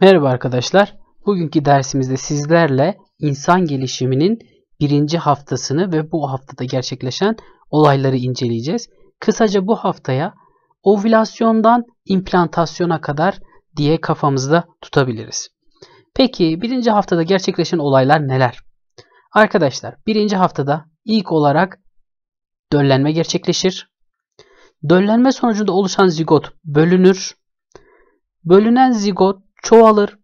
Merhaba arkadaşlar. Bugünkü dersimizde sizlerle insan gelişiminin birinci haftasını ve bu haftada gerçekleşen olayları inceleyeceğiz. Kısaca bu haftaya ovülasyondan implantasyona kadar diye kafamızda tutabiliriz. Peki birinci haftada gerçekleşen olaylar neler? Arkadaşlar birinci haftada ilk olarak döllenme gerçekleşir. Döllenme sonucunda oluşan zigot bölünür. Bölünen zigot çoğalır.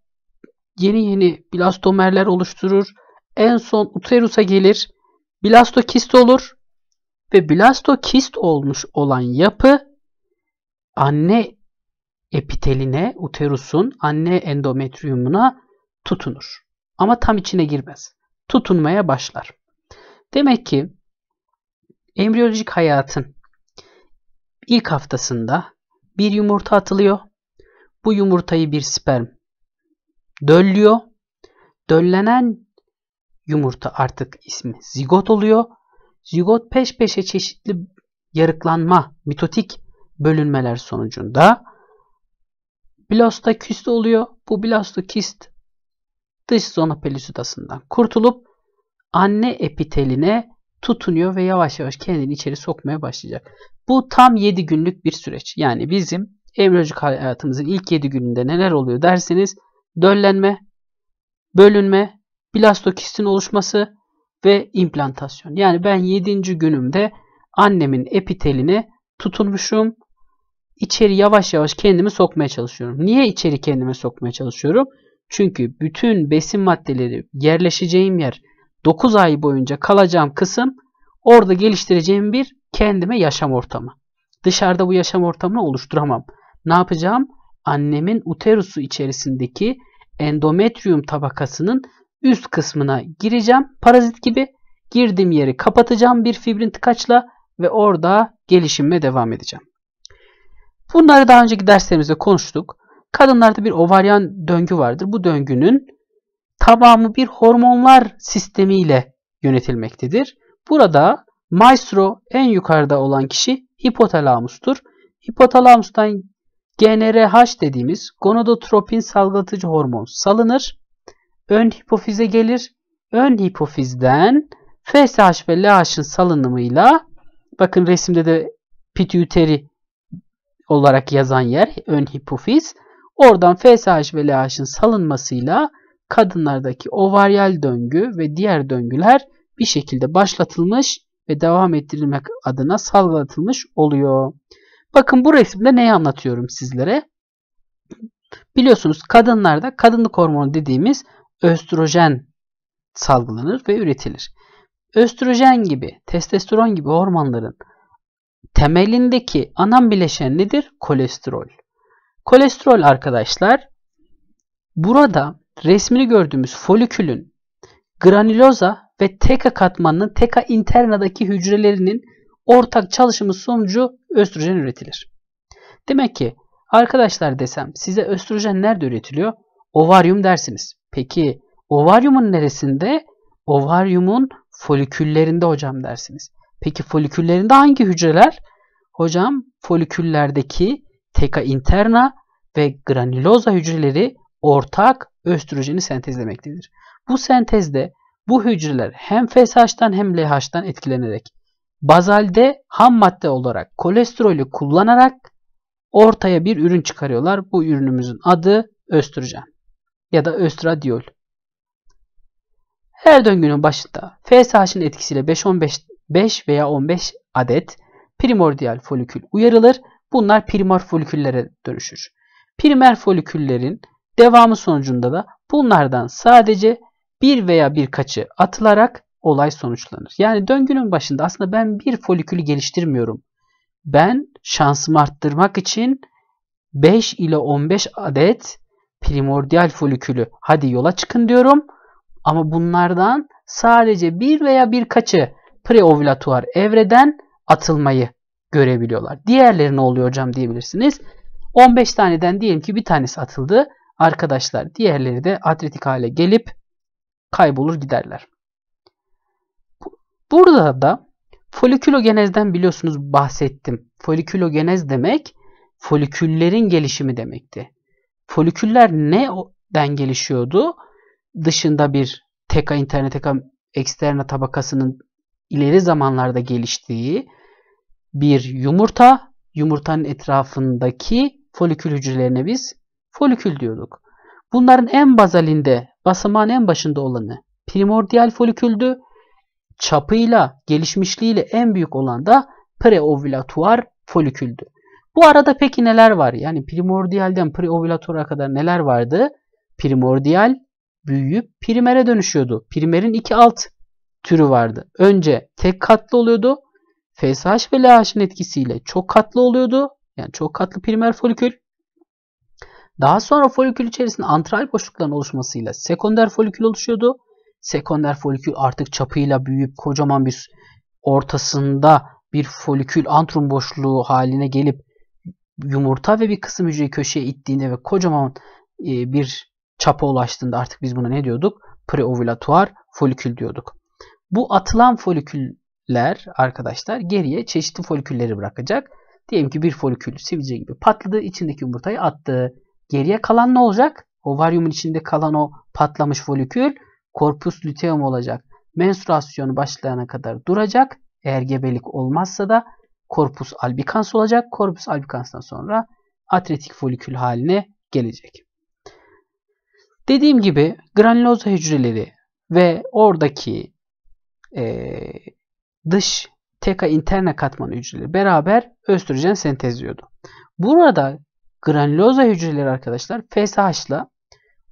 Yeni yeni blastomerler oluşturur. En son uterusa gelir. Blastokist olur ve blastokist olmuş olan yapı anne epiteline, uterusun anne endometriyumuna tutunur. Ama tam içine girmez. Tutunmaya başlar. Demek ki embriyolojik hayatın ilk haftasında bir yumurta atılıyor bu yumurtayı bir sperm döllüyor. Döllenen yumurta artık ismi zigot oluyor. Zigot peş peşe çeşitli yarıklanma, mitotik bölünmeler sonucunda blastokist oluyor. Bu blastokist dış zona pelüsidasından kurtulup anne epiteline tutunuyor ve yavaş yavaş kendini içeri sokmaya başlayacak. Bu tam 7 günlük bir süreç. Yani bizim Evrolojik hayatımızın ilk 7 gününde neler oluyor derseniz döllenme, bölünme, blastokistin oluşması ve implantasyon. Yani ben 7. günümde annemin epitelini tutulmuşum, İçeri yavaş yavaş kendimi sokmaya çalışıyorum. Niye içeri kendime sokmaya çalışıyorum? Çünkü bütün besin maddeleri yerleşeceğim yer 9 ay boyunca kalacağım kısım orada geliştireceğim bir kendime yaşam ortamı. Dışarıda bu yaşam ortamını oluşturamam ne yapacağım? Annemin uterusu içerisindeki endometrium tabakasının üst kısmına gireceğim. Parazit gibi girdiğim yeri kapatacağım bir fibrin tıkaçla ve orada gelişime devam edeceğim. Bunları daha önceki derslerimizde konuştuk. Kadınlarda bir ovaryan döngü vardır. Bu döngünün tamamı bir hormonlar sistemiyle yönetilmektedir. Burada maestro en yukarıda olan kişi hipotalamustur. Hipotalamustan GnRH dediğimiz gonadotropin salgılatıcı hormon salınır. Ön hipofize gelir. Ön hipofizden FSH ve LH'ın salınımıyla bakın resimde de pituiteri olarak yazan yer ön hipofiz. Oradan FSH ve LH'ın salınmasıyla kadınlardaki ovaryal döngü ve diğer döngüler bir şekilde başlatılmış ve devam ettirilmek adına salgılatılmış oluyor. Bakın bu resimde neyi anlatıyorum sizlere? Biliyorsunuz kadınlarda kadınlık hormonu dediğimiz östrojen salgılanır ve üretilir. Östrojen gibi, testosteron gibi hormonların temelindeki ana bileşen nedir? Kolesterol. Kolesterol arkadaşlar burada resmini gördüğümüz folikülün granuloza ve teka katmanının teka internadaki hücrelerinin ortak çalışımı sonucu östrojen üretilir. Demek ki arkadaşlar desem size östrojen nerede üretiliyor? Ovaryum dersiniz. Peki ovaryumun neresinde? Ovaryumun foliküllerinde hocam dersiniz. Peki foliküllerinde hangi hücreler? Hocam foliküllerdeki teka interna ve granuloza hücreleri ortak östrojeni sentezlemektedir. Bu sentezde bu hücreler hem FSH'tan hem LH'tan etkilenerek bazalde ham madde olarak kolesterolü kullanarak ortaya bir ürün çıkarıyorlar. Bu ürünümüzün adı östrojen ya da östradiol. Her döngünün başında FSH'ın etkisiyle 5-15 5 veya 15 adet primordial folikül uyarılır. Bunlar primer foliküllere dönüşür. Primer foliküllerin devamı sonucunda da bunlardan sadece bir veya birkaçı atılarak olay sonuçlanır. Yani döngünün başında aslında ben bir folikülü geliştirmiyorum. Ben şansımı arttırmak için 5 ile 15 adet primordial folikülü hadi yola çıkın diyorum. Ama bunlardan sadece bir veya birkaçı preovulatuar evreden atılmayı görebiliyorlar. Diğerleri ne oluyor hocam diyebilirsiniz. 15 taneden diyelim ki bir tanesi atıldı. Arkadaşlar diğerleri de atretik hale gelip kaybolur giderler. Burada da folikülogenezden biliyorsunuz bahsettim. Folikülogenez demek foliküllerin gelişimi demekti. Foliküller neden gelişiyordu? Dışında bir teka internet teka eksterna tabakasının ileri zamanlarda geliştiği bir yumurta, yumurtanın etrafındaki folikül hücrelerine biz folikül diyorduk. Bunların en bazalinde, basamağın en başında olanı primordial foliküldü çapıyla, gelişmişliğiyle en büyük olan da preovulatuar foliküldü. Bu arada peki neler var? Yani primordiyalden preovülatura kadar neler vardı? Primordial büyüyüp primere dönüşüyordu. Primerin iki alt türü vardı. Önce tek katlı oluyordu. FSH ve LH'ın etkisiyle çok katlı oluyordu. Yani çok katlı primer folikül. Daha sonra folikül içerisinde antral boşlukların oluşmasıyla sekonder folikül oluşuyordu. Sekonder folikül artık çapıyla büyüyüp kocaman bir ortasında bir folikül antrum boşluğu haline gelip yumurta ve bir kısım hücre köşeye ittiğinde ve kocaman e, bir çapa ulaştığında artık biz buna ne diyorduk? Preovulatuar folikül diyorduk. Bu atılan foliküller arkadaşlar geriye çeşitli folikülleri bırakacak. Diyelim ki bir folikül sivilce gibi patladı. içindeki yumurtayı attı. Geriye kalan ne olacak? Ovaryumun içinde kalan o patlamış folikül Korpus luteum olacak. Menstruasyonu başlayana kadar duracak. Eğer gebelik olmazsa da korpus albicans olacak. Korpus albicans'tan sonra atretik folikül haline gelecek. Dediğim gibi granuloza hücreleri ve oradaki e, dış teka interna katmanı hücreleri beraber östrojen sentezliyordu. Burada granuloza hücreleri arkadaşlar FSH ile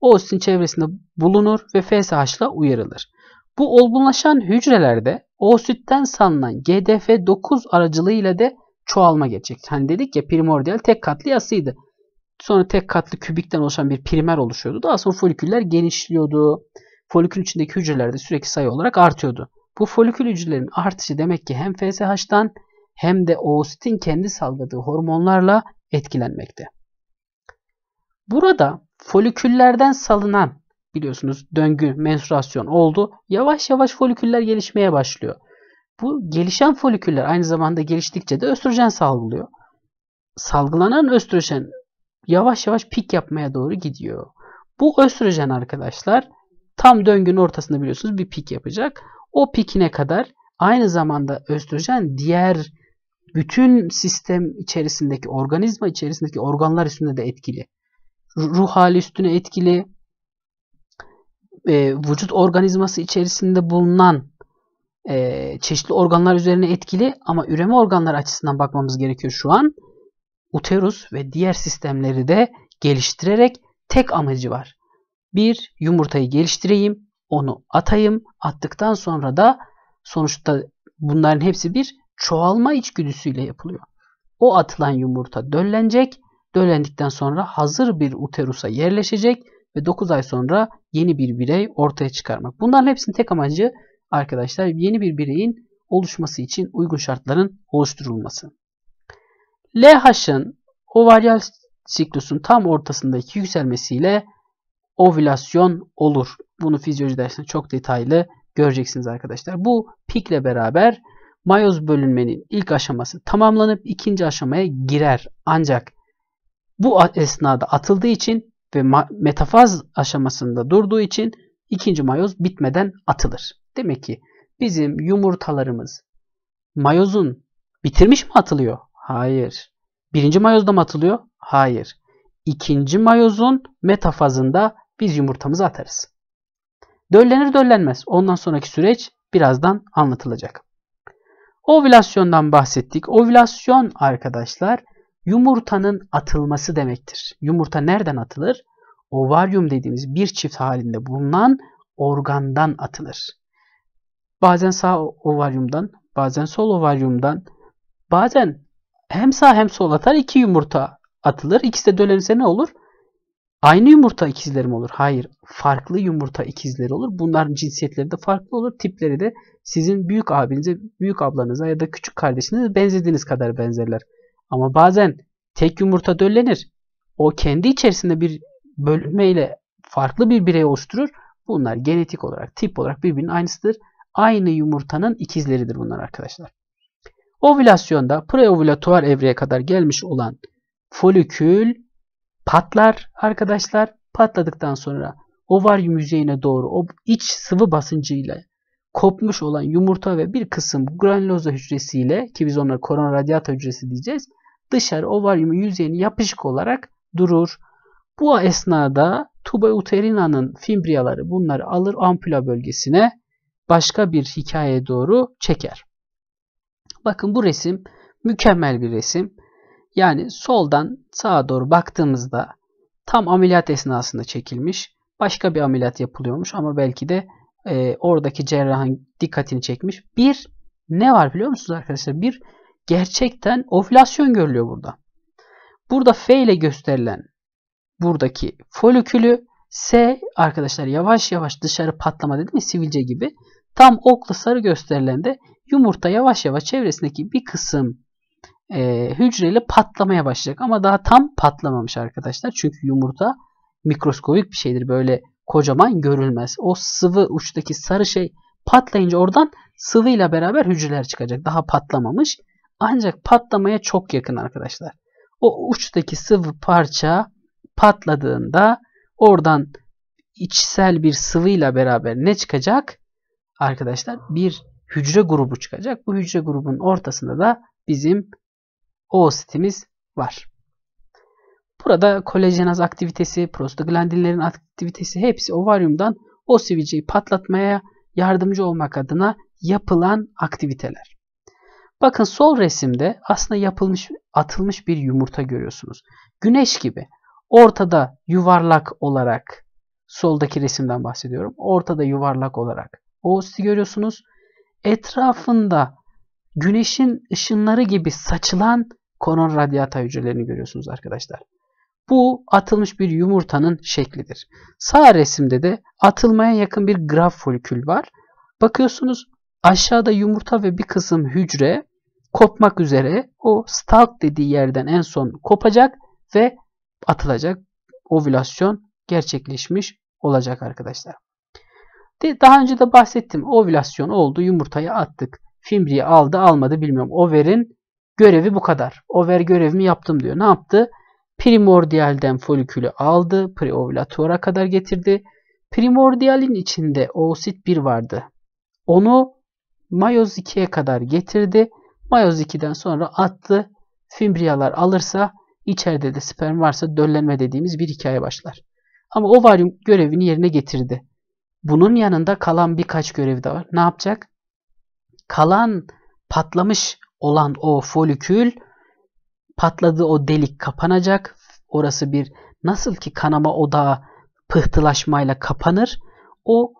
o çevresinde bulunur ve FSH ile uyarılır. Bu olgunlaşan hücrelerde oositten salınan GDF9 aracılığıyla da çoğalma gerçektir. Hani dedik ya primordial tek katlı asıydı. Sonra tek katlı kübikten oluşan bir primer oluşuyordu. Daha sonra foliküller genişliyordu. Folikül içindeki hücreler de sürekli sayı olarak artıyordu. Bu folikül hücrelerin artışı demek ki hem FSH'tan hem de oositin kendi salgıladığı hormonlarla etkilenmekte. Burada foliküllerden salınan biliyorsunuz döngü menstruasyon oldu. Yavaş yavaş foliküller gelişmeye başlıyor. Bu gelişen foliküller aynı zamanda geliştikçe de östrojen salgılıyor. Salgılanan östrojen yavaş yavaş pik yapmaya doğru gidiyor. Bu östrojen arkadaşlar tam döngünün ortasında biliyorsunuz bir pik yapacak. O pikine kadar aynı zamanda östrojen diğer bütün sistem içerisindeki organizma içerisindeki organlar üstünde de etkili ruh hali üstüne etkili, e, vücut organizması içerisinde bulunan e, çeşitli organlar üzerine etkili ama üreme organları açısından bakmamız gerekiyor şu an. Uterus ve diğer sistemleri de geliştirerek tek amacı var. Bir, yumurtayı geliştireyim, onu atayım, attıktan sonra da sonuçta bunların hepsi bir çoğalma içgüdüsüyle yapılıyor. O atılan yumurta döllenecek Döllendikten sonra hazır bir uterusa yerleşecek ve 9 ay sonra yeni bir birey ortaya çıkarmak. Bunların hepsinin tek amacı arkadaşlar yeni bir bireyin oluşması için uygun şartların oluşturulması. LH'ın ovaryal siklusun tam ortasındaki yükselmesiyle ovülasyon olur. Bunu fizyoloji dersinde çok detaylı göreceksiniz arkadaşlar. Bu pikle beraber mayoz bölünmenin ilk aşaması tamamlanıp ikinci aşamaya girer. Ancak bu esnada atıldığı için ve metafaz aşamasında durduğu için ikinci mayoz bitmeden atılır. Demek ki bizim yumurtalarımız mayozun bitirmiş mi atılıyor? Hayır. Birinci mayozda mı atılıyor? Hayır. İkinci mayozun metafazında biz yumurtamızı atarız. Döllenir döllenmez. Ondan sonraki süreç birazdan anlatılacak. Ovülasyondan bahsettik. Ovülasyon arkadaşlar Yumurtanın atılması demektir. Yumurta nereden atılır? Ovaryum dediğimiz bir çift halinde bulunan organdan atılır. Bazen sağ ovaryumdan, bazen sol ovaryumdan, bazen hem sağ hem sol atar iki yumurta atılır. İkisi de dönense ne olur? Aynı yumurta ikizleri mi olur? Hayır. Farklı yumurta ikizleri olur. Bunların cinsiyetleri de farklı olur. Tipleri de sizin büyük abinize, büyük ablanıza ya da küçük kardeşinize benzediğiniz kadar benzerler. Ama bazen tek yumurta döllenir. O kendi içerisinde bir bölünmeyle farklı bir birey oluşturur. Bunlar genetik olarak, tip olarak birbirinin aynısıdır. Aynı yumurtanın ikizleridir bunlar arkadaşlar. Ovülasyonda preovülatuar evreye kadar gelmiş olan folikül patlar arkadaşlar. Patladıktan sonra ovaryum yüzeyine doğru o iç sıvı basıncıyla kopmuş olan yumurta ve bir kısım granuloza hücresiyle ki biz onları koron radyata hücresi diyeceğiz dışarı ovaryumun yüzeyini yapışık olarak durur. Bu esnada tuba uterina'nın fimbriyaları bunları alır ampula bölgesine başka bir hikaye doğru çeker. Bakın bu resim mükemmel bir resim. Yani soldan sağa doğru baktığımızda tam ameliyat esnasında çekilmiş. Başka bir ameliyat yapılıyormuş ama belki de e, oradaki cerrahın dikkatini çekmiş. Bir ne var biliyor musunuz arkadaşlar? Bir gerçekten oflasyon görülüyor burada. Burada F ile gösterilen buradaki folikülü S arkadaşlar yavaş yavaş dışarı patlama dedim mi sivilce gibi. Tam okla sarı gösterilende yumurta yavaş yavaş çevresindeki bir kısım e, hücreyle patlamaya başlayacak. Ama daha tam patlamamış arkadaşlar. Çünkü yumurta mikroskobik bir şeydir. Böyle kocaman görülmez. O sıvı uçtaki sarı şey patlayınca oradan sıvıyla beraber hücreler çıkacak. Daha patlamamış. Ancak patlamaya çok yakın arkadaşlar. O uçtaki sıvı parça patladığında oradan içsel bir sıvıyla beraber ne çıkacak? Arkadaşlar bir hücre grubu çıkacak. Bu hücre grubunun ortasında da bizim oositimiz var. Burada kolajenaz aktivitesi, prostaglandinlerin aktivitesi hepsi ovaryumdan o sivilceyi patlatmaya yardımcı olmak adına yapılan aktiviteler. Bakın sol resimde aslında yapılmış, atılmış bir yumurta görüyorsunuz. Güneş gibi. Ortada yuvarlak olarak, soldaki resimden bahsediyorum. Ortada yuvarlak olarak o Oğuz'u görüyorsunuz. Etrafında güneşin ışınları gibi saçılan koron radyata hücrelerini görüyorsunuz arkadaşlar. Bu atılmış bir yumurtanın şeklidir. Sağ resimde de atılmaya yakın bir graf folikül var. Bakıyorsunuz aşağıda yumurta ve bir kısım hücre kopmak üzere o stalk dediği yerden en son kopacak ve atılacak. Ovülasyon gerçekleşmiş olacak arkadaşlar. daha önce de bahsettim. Ovülasyon oldu. Yumurtayı attık. Fimbriyi aldı almadı bilmiyorum. Over'in görevi bu kadar. Over görevimi yaptım diyor. Ne yaptı? Primordialden folikülü aldı. Preovülatora kadar getirdi. Primordialin içinde oosit 1 vardı. Onu mayoz 2'ye kadar getirdi Mayoz 2'den sonra attı fimbriyalar alırsa içeride de sperm varsa döllenme dediğimiz bir hikaye başlar. Ama ovaryum görevini yerine getirdi. Bunun yanında kalan birkaç görev de var. Ne yapacak? Kalan patlamış olan o folikül patladığı o delik kapanacak. Orası bir nasıl ki kanama odağı pıhtılaşmayla kapanır. O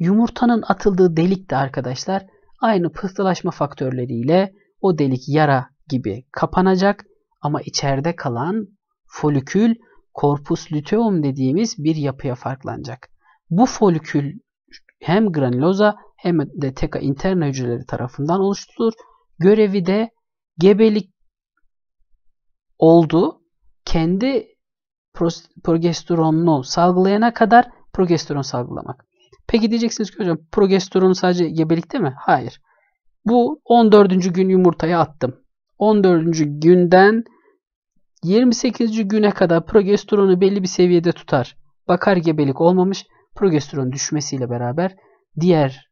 yumurtanın atıldığı delik de arkadaşlar aynı pıhtılaşma faktörleriyle o delik yara gibi kapanacak ama içeride kalan folikül korpus luteum dediğimiz bir yapıya farklanacak. Bu folikül hem granuloza hem de teka interna hücreleri tarafından oluşturulur. Görevi de gebelik oldu. Kendi progesteronunu salgılayana kadar progesteron salgılamak. Peki diyeceksiniz ki hocam progesteron sadece gebelikte mi? Hayır. Bu 14. gün yumurtaya attım. 14. günden 28. güne kadar progesteronu belli bir seviyede tutar. Bakar gebelik olmamış. Progesteron düşmesiyle beraber diğer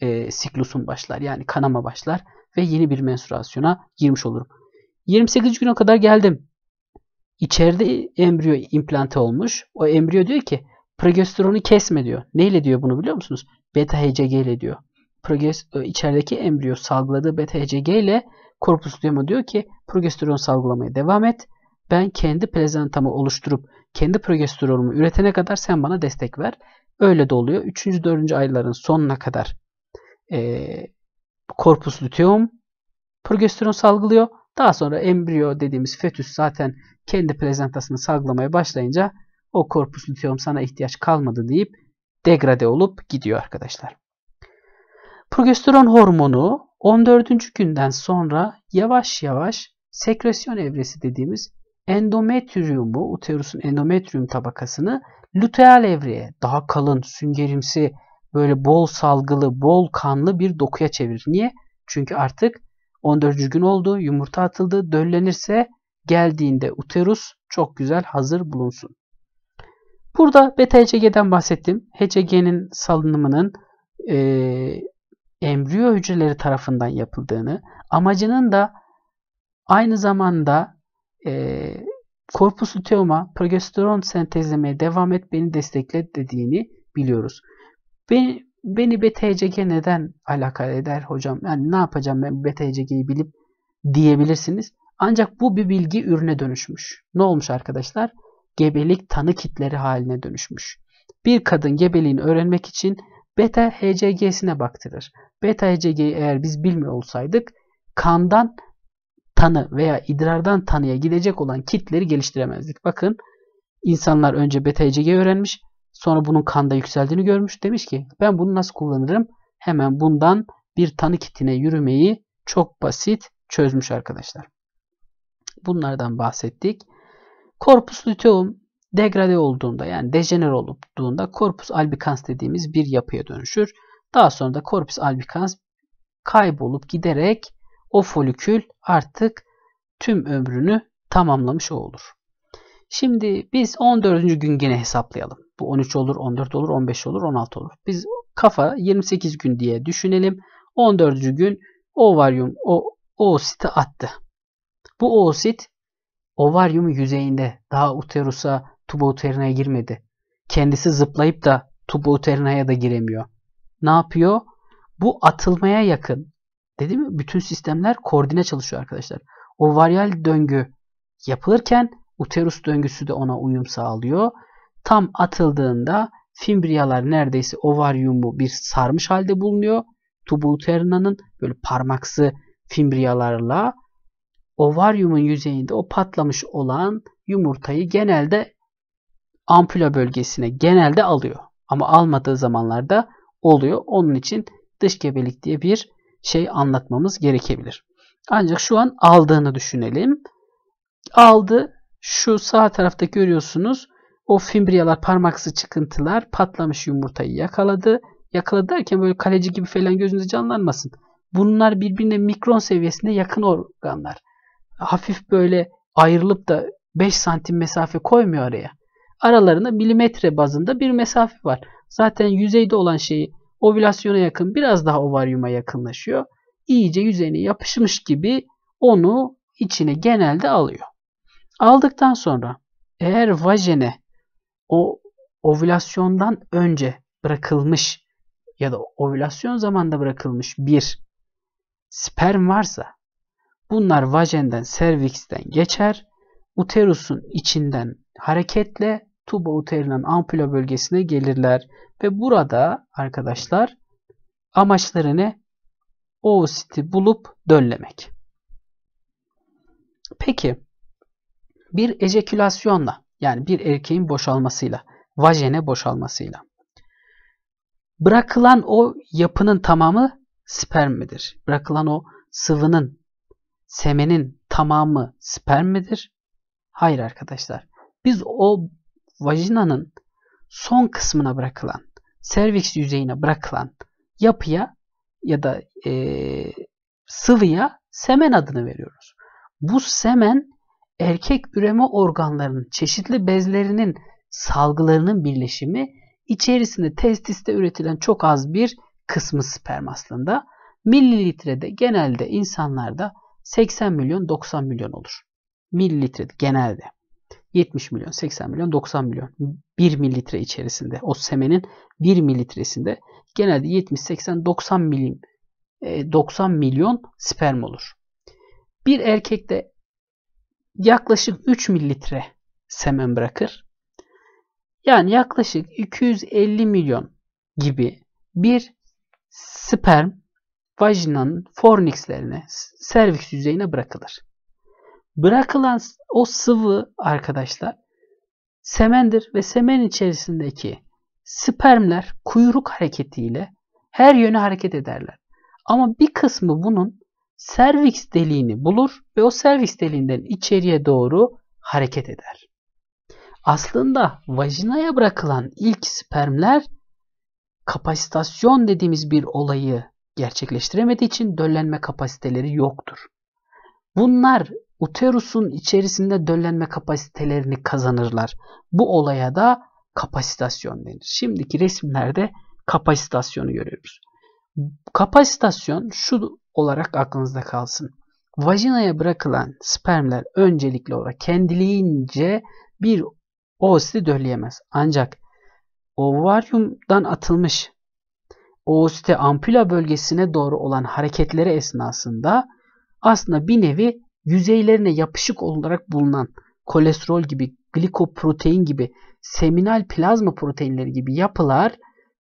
e, siklusun başlar. Yani kanama başlar ve yeni bir menstruasyona girmiş olurum. 28. güne kadar geldim. İçeride embriyo implante olmuş. O embriyo diyor ki progesteronu kesme diyor. Neyle diyor bunu biliyor musunuz? Beta HCG ile diyor. E, içerideki embriyo salgıladığı beta HCG ile korpus duyama diyor ki progesteron salgılamaya devam et. Ben kendi plazentamı oluşturup kendi progesteronumu üretene kadar sen bana destek ver. Öyle de oluyor. 3. 4. ayların sonuna kadar e, korpus luteum progesteron salgılıyor. Daha sonra embriyo dediğimiz fetüs zaten kendi plazentasını salgılamaya başlayınca o korpus luteum sana ihtiyaç kalmadı deyip degrade olup gidiyor arkadaşlar. Progesteron hormonu 14. günden sonra yavaş yavaş sekresyon evresi dediğimiz endometriumu, uterusun endometrium tabakasını luteal evreye, daha kalın, süngerimsi, böyle bol salgılı, bol kanlı bir dokuya çevirir. Niye? Çünkü artık 14. gün oldu, yumurta atıldı, döllenirse geldiğinde uterus çok güzel hazır bulunsun. Burada beta HCG'den bahsettim. HCG'nin salınımının embriyo hücreleri tarafından yapıldığını, amacının da aynı zamanda e, korpus luteoma progesteron sentezlemeye devam et beni destekle dediğini biliyoruz. Beni, beni BTCG neden alakalı eder hocam? Yani ne yapacağım ben BTCG'yi bilip diyebilirsiniz. Ancak bu bir bilgi ürüne dönüşmüş. Ne olmuş arkadaşlar? Gebelik tanı kitleri haline dönüşmüş. Bir kadın gebeliğini öğrenmek için beta HCG'sine baktırır. Beta HCG'yi eğer biz bilmiyor olsaydık kandan tanı veya idrardan tanıya gidecek olan kitleri geliştiremezdik. Bakın insanlar önce beta HCG öğrenmiş. Sonra bunun kanda yükseldiğini görmüş. Demiş ki ben bunu nasıl kullanırım? Hemen bundan bir tanı kitine yürümeyi çok basit çözmüş arkadaşlar. Bunlardan bahsettik. Corpus luteum degrade olduğunda yani dejener olduğunda corpus albicans dediğimiz bir yapıya dönüşür. Daha sonra da corpus albicans kaybolup giderek o folikül artık tüm ömrünü tamamlamış olur. Şimdi biz 14. gün gene hesaplayalım. Bu 13 olur, 14 olur, 15 olur, 16 olur. Biz kafa 28 gün diye düşünelim. 14. gün ovaryum o oositi attı. Bu oosit ovaryum yüzeyinde daha uterusa Tubouterne'ye girmedi. Kendisi zıplayıp da Tubouterne'ye da giremiyor. Ne yapıyor? Bu atılmaya yakın. Dedim mi? Bütün sistemler koordine çalışıyor arkadaşlar. O varyal döngü yapılırken uterus döngüsü de ona uyum sağlıyor. Tam atıldığında fimbriyalar neredeyse ovaryumu bir sarmış halde bulunuyor. Tubuuterna'nın böyle parmaksı fimbriyalarla ovaryumun yüzeyinde o patlamış olan yumurtayı genelde ampula bölgesine genelde alıyor. Ama almadığı zamanlarda oluyor. Onun için dış gebelik diye bir şey anlatmamız gerekebilir. Ancak şu an aldığını düşünelim. Aldı. Şu sağ tarafta görüyorsunuz o fimbriyalar, parmaksı çıkıntılar patlamış yumurtayı yakaladı. Yakaladı derken böyle kaleci gibi falan gözünüzde canlanmasın. Bunlar birbirine mikron seviyesinde yakın organlar. Hafif böyle ayrılıp da 5 santim mesafe koymuyor araya aralarında milimetre bazında bir mesafe var. Zaten yüzeyde olan şeyi ovülasyona yakın biraz daha ovaryuma yakınlaşıyor. İyice yüzeyine yapışmış gibi onu içine genelde alıyor. Aldıktan sonra eğer vajene o ovülasyondan önce bırakılmış ya da ovülasyon zamanında bırakılmış bir sperm varsa bunlar vajenden, serviksten geçer, uterusun içinden hareketle tuba uterinin ampula bölgesine gelirler. Ve burada arkadaşlar amaçlarını Oositi bulup döllemek. Peki bir ejekülasyonla yani bir erkeğin boşalmasıyla, vajene boşalmasıyla bırakılan o yapının tamamı sperm midir? Bırakılan o sıvının, semenin tamamı sperm midir? Hayır arkadaşlar. Biz o vajinanın son kısmına bırakılan, serviks yüzeyine bırakılan yapıya ya da e, sıvıya semen adını veriyoruz. Bu semen erkek üreme organlarının çeşitli bezlerinin salgılarının birleşimi içerisinde testiste üretilen çok az bir kısmı sperm aslında. Mililitrede genelde insanlarda 80 milyon 90 milyon olur. Mililitrede genelde. 70 milyon, 80 milyon, 90 milyon. 1 mililitre içerisinde o semenin 1 mililitresinde genelde 70, 80, 90 milim 90 e, milyon sperm olur. Bir erkekte yaklaşık 3 mililitre semen bırakır. Yani yaklaşık 250 milyon gibi bir sperm vajinanın fornikslerine, serviks yüzeyine bırakılır. Bırakılan o sıvı arkadaşlar semendir ve semen içerisindeki spermler kuyruk hareketiyle her yöne hareket ederler. Ama bir kısmı bunun serviks deliğini bulur ve o serviks deliğinden içeriye doğru hareket eder. Aslında vajinaya bırakılan ilk spermler kapasitasyon dediğimiz bir olayı gerçekleştiremediği için döllenme kapasiteleri yoktur. Bunlar uterusun içerisinde döllenme kapasitelerini kazanırlar. Bu olaya da kapasitasyon denir. Şimdiki resimlerde kapasitasyonu görüyoruz. Kapasitasyon şu olarak aklınızda kalsın. Vajinaya bırakılan spermler öncelikle olarak kendiliğince bir oosit dölleyemez. Ancak ovaryumdan atılmış oosit ampula bölgesine doğru olan hareketleri esnasında aslında bir nevi yüzeylerine yapışık olarak bulunan kolesterol gibi, glikoprotein gibi, seminal plazma proteinleri gibi yapılar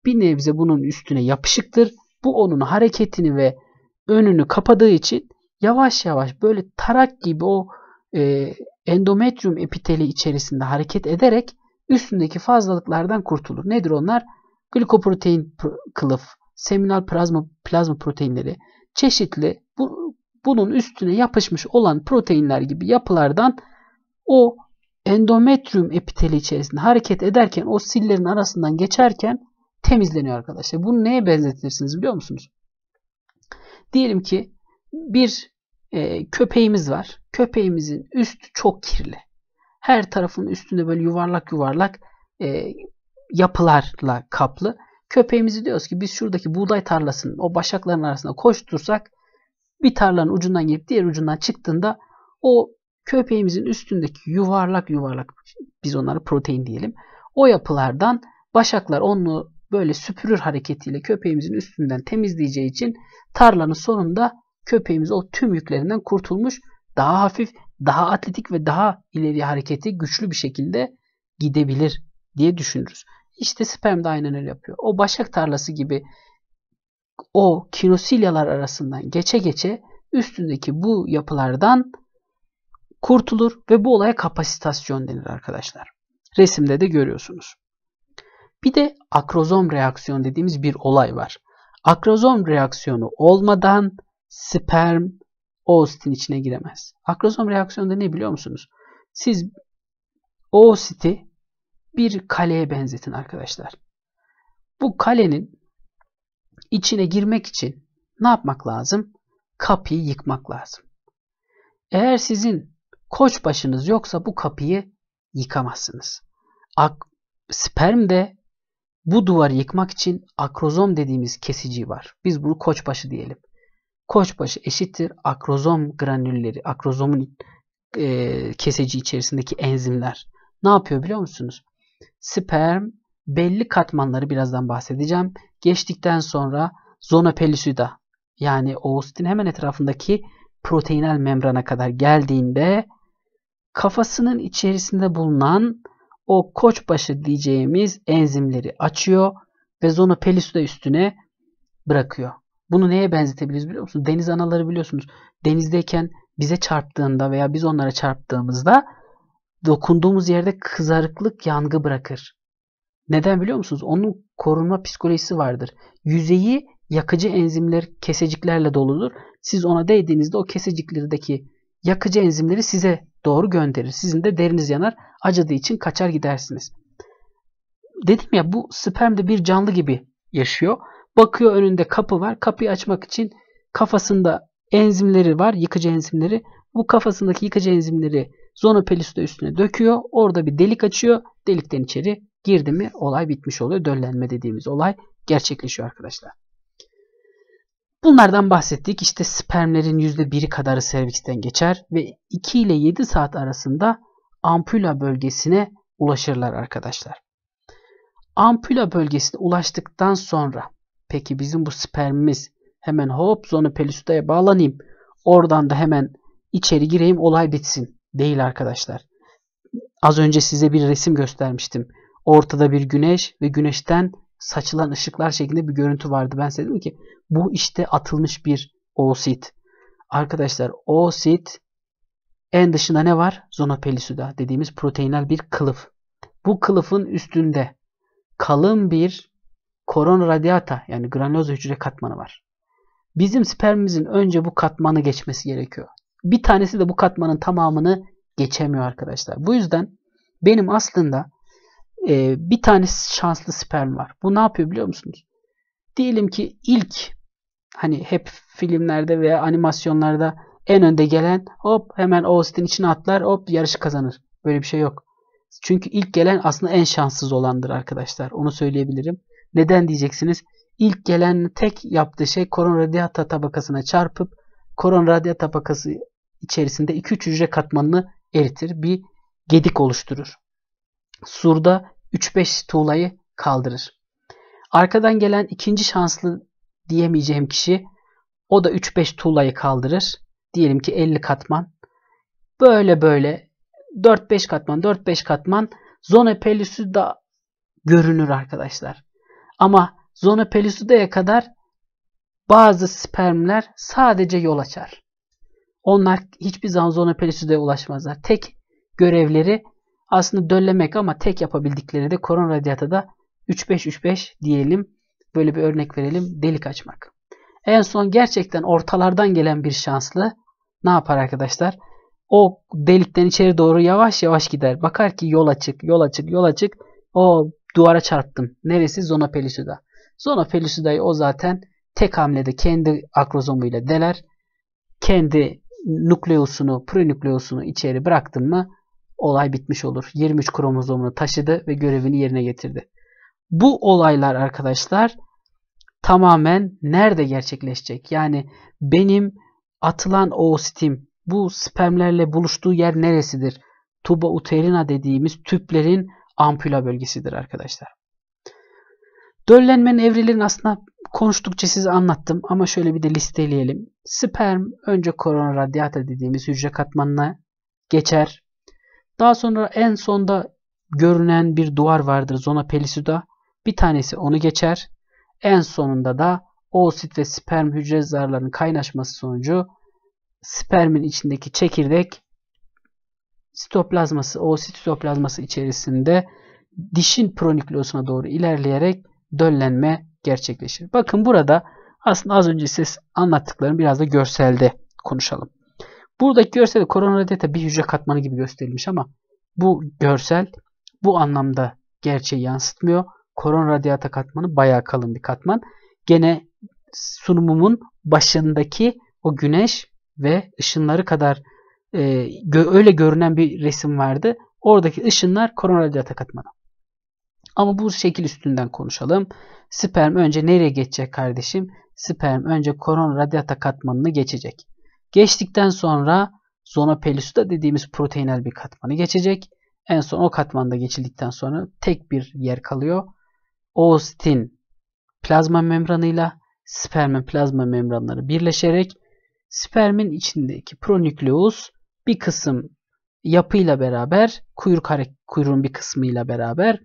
bir nebze bunun üstüne yapışıktır. Bu onun hareketini ve önünü kapadığı için yavaş yavaş böyle tarak gibi o e, endometrium epiteli içerisinde hareket ederek üstündeki fazlalıklardan kurtulur. Nedir onlar? Glikoprotein kılıf, seminal plazma, plazma proteinleri, çeşitli bunun üstüne yapışmış olan proteinler gibi yapılardan o endometrium epiteli içerisinde hareket ederken o sillerin arasından geçerken temizleniyor arkadaşlar. Bunu neye benzetirsiniz biliyor musunuz? Diyelim ki bir e, köpeğimiz var. Köpeğimizin üstü çok kirli. Her tarafın üstünde böyle yuvarlak yuvarlak e, yapılarla kaplı. Köpeğimizi diyoruz ki biz şuradaki buğday tarlasının o başakların arasında koştursak bir tarlanın ucundan girip diğer ucundan çıktığında o köpeğimizin üstündeki yuvarlak yuvarlak biz onları protein diyelim. O yapılardan başaklar onu böyle süpürür hareketiyle köpeğimizin üstünden temizleyeceği için tarlanın sonunda köpeğimiz o tüm yüklerinden kurtulmuş daha hafif, daha atletik ve daha ileri hareketi güçlü bir şekilde gidebilir diye düşünürüz. İşte sperm de aynen öyle yapıyor. O başak tarlası gibi o kinosilyalar arasından geçe geçe üstündeki bu yapılardan kurtulur ve bu olaya kapasitasyon denir arkadaşlar. Resimde de görüyorsunuz. Bir de akrozom reaksiyon dediğimiz bir olay var. Akrozom reaksiyonu olmadan sperm oositin içine giremez. Akrozom reaksiyonunda ne biliyor musunuz? Siz oositi bir kaleye benzetin arkadaşlar. Bu kalenin içine girmek için ne yapmak lazım? Kapıyı yıkmak lazım. Eğer sizin koç başınız yoksa bu kapıyı yıkamazsınız. Ak sperm de bu duvarı yıkmak için akrozom dediğimiz kesici var. Biz bunu koçbaşı diyelim. Koçbaşı eşittir akrozom granülleri, akrozomun e, keseci içerisindeki enzimler. Ne yapıyor biliyor musunuz? Sperm belli katmanları birazdan bahsedeceğim geçtikten sonra zona pellucida yani oostitin hemen etrafındaki proteinal membrana kadar geldiğinde kafasının içerisinde bulunan o koçbaşı diyeceğimiz enzimleri açıyor ve zona pellucida üstüne bırakıyor. Bunu neye benzetebiliriz biliyor musunuz? Deniz anaları biliyorsunuz denizdeyken bize çarptığında veya biz onlara çarptığımızda dokunduğumuz yerde kızarıklık yangı bırakır. Neden biliyor musunuz? Onun korunma psikolojisi vardır. Yüzeyi yakıcı enzimler keseciklerle doludur. Siz ona değdiğinizde o keseciklerdeki yakıcı enzimleri size doğru gönderir. Sizin de deriniz yanar. Acıdığı için kaçar gidersiniz. Dedim ya bu sperm de bir canlı gibi yaşıyor. Bakıyor önünde kapı var. Kapıyı açmak için kafasında enzimleri var. Yıkıcı enzimleri. Bu kafasındaki yıkıcı enzimleri zona pelüste üstüne döküyor. Orada bir delik açıyor. Delikten içeri girdi mi olay bitmiş oluyor. Döllenme dediğimiz olay gerçekleşiyor arkadaşlar. Bunlardan bahsettik. İşte spermlerin %1'i kadarı serviksten geçer ve 2 ile 7 saat arasında ampula bölgesine ulaşırlar arkadaşlar. Ampula bölgesine ulaştıktan sonra peki bizim bu spermimiz hemen hop zonu pelüstaya bağlanayım. Oradan da hemen içeri gireyim olay bitsin. Değil arkadaşlar. Az önce size bir resim göstermiştim ortada bir güneş ve güneşten saçılan ışıklar şeklinde bir görüntü vardı. Ben size dedim ki bu işte atılmış bir oosit. Arkadaşlar oosit en dışında ne var? Zonopellisuda dediğimiz proteinal bir kılıf. Bu kılıfın üstünde kalın bir koron radiata yani granuloz hücre katmanı var. Bizim spermimizin önce bu katmanı geçmesi gerekiyor. Bir tanesi de bu katmanın tamamını geçemiyor arkadaşlar. Bu yüzden benim aslında e, bir tane şanslı sperm var. Bu ne yapıyor biliyor musunuz? Diyelim ki ilk hani hep filmlerde veya animasyonlarda en önde gelen hop hemen o içine atlar hop yarışı kazanır. Böyle bir şey yok. Çünkü ilk gelen aslında en şanssız olandır arkadaşlar. Onu söyleyebilirim. Neden diyeceksiniz? İlk gelen tek yaptığı şey koron radyata tabakasına çarpıp koron radyata tabakası içerisinde 2-3 hücre katmanını eritir. Bir gedik oluşturur surda 3-5 tuğlayı kaldırır. Arkadan gelen ikinci şanslı diyemeyeceğim kişi o da 3-5 tuğlayı kaldırır. Diyelim ki 50 katman. Böyle böyle 4-5 katman 4-5 katman zona pelüsü da görünür arkadaşlar. Ama zona pelüsüdeye kadar bazı spermler sadece yol açar. Onlar hiçbir zaman zona pelüsüdeye ulaşmazlar. Tek görevleri aslında döllemek ama tek yapabildikleri de koron radyata da 3-5-3-5 diyelim. Böyle bir örnek verelim. Delik açmak. En son gerçekten ortalardan gelen bir şanslı ne yapar arkadaşlar? O delikten içeri doğru yavaş yavaş gider. Bakar ki yol açık, yol açık, yol açık. O duvara çarptım. Neresi? Zona pelüsüda. Zona pelüsüdayı o zaten tek hamlede kendi akrozomuyla deler. Kendi nükleusunu, prenükleusunu içeri bıraktım mı olay bitmiş olur. 23 kromozomunu taşıdı ve görevini yerine getirdi. Bu olaylar arkadaşlar tamamen nerede gerçekleşecek? Yani benim atılan oositim bu spermlerle buluştuğu yer neresidir? Tuba uterina dediğimiz tüplerin ampula bölgesidir arkadaşlar. Döllenmenin evrilerini aslında konuştukça size anlattım ama şöyle bir de listeleyelim. Sperm önce korona radyata dediğimiz hücre katmanına geçer daha sonra en sonda görünen bir duvar vardır zona pelisuda. Bir tanesi onu geçer. En sonunda da oosit ve sperm hücre zarlarının kaynaşması sonucu spermin içindeki çekirdek sitoplazması, oosit sitoplazması içerisinde dişin pronükleosuna doğru ilerleyerek döllenme gerçekleşir. Bakın burada aslında az önce siz anlattıklarım biraz da görselde konuşalım. Buradaki görselde koronaridata bir hücre katmanı gibi gösterilmiş ama bu görsel bu anlamda gerçeği yansıtmıyor. Koronaridata katmanı bayağı kalın bir katman. Gene sunumumun başındaki o güneş ve ışınları kadar e, gö öyle görünen bir resim vardı. Oradaki ışınlar koronaridata katmanı. Ama bu şekil üstünden konuşalım. Sperm önce nereye geçecek kardeşim? Sperm önce koron radyata katmanını geçecek. Geçtikten sonra zona pelüsida dediğimiz proteinel bir katmanı geçecek. En son o katmanda geçildikten sonra tek bir yer kalıyor. Oostin plazma membranıyla spermin plazma membranları birleşerek spermin içindeki pronükleus bir kısım yapıyla beraber kuyruk kuyruğun bir kısmıyla beraber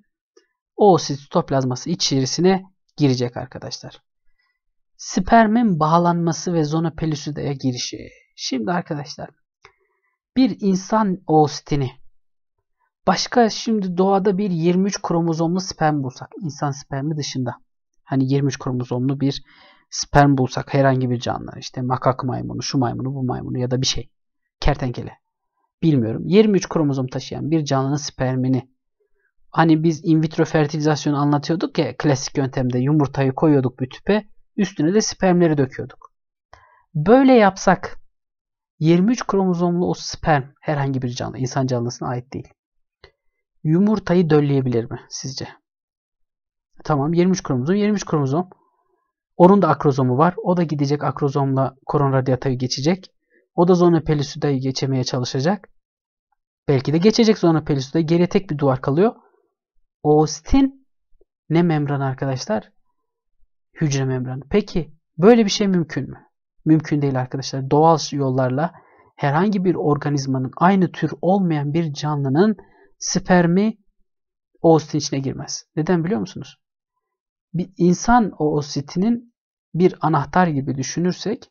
oosit sitoplazması içerisine girecek arkadaşlar spermin bağlanması ve zona pellucida'ya girişi. Şimdi arkadaşlar bir insan oositini başka şimdi doğada bir 23 kromozomlu sperm bulsak insan spermi dışında hani 23 kromozomlu bir sperm bulsak herhangi bir canlı işte makak maymunu şu maymunu bu maymunu ya da bir şey kertenkele bilmiyorum 23 kromozom taşıyan bir canlının spermini hani biz in vitro fertilizasyonu anlatıyorduk ya klasik yöntemde yumurtayı koyuyorduk bir tüpe Üstüne de spermleri döküyorduk. Böyle yapsak 23 kromozomlu o sperm herhangi bir canlı, insan canlısına ait değil. Yumurtayı dölleyebilir mi sizce? Tamam 23 kromozom, 23 kromozom. Onun da akrozomu var. O da gidecek akrozomla koron radyatayı geçecek. O da zona pelüsüdayı geçemeye çalışacak. Belki de geçecek zona pelüsüdayı. Geriye tek bir duvar kalıyor. Oostin ne membran arkadaşlar? hücre membranı. Peki böyle bir şey mümkün mü? Mümkün değil arkadaşlar. Doğal yollarla herhangi bir organizmanın aynı tür olmayan bir canlının spermi oositin içine girmez. Neden biliyor musunuz? Bir insan oositinin bir anahtar gibi düşünürsek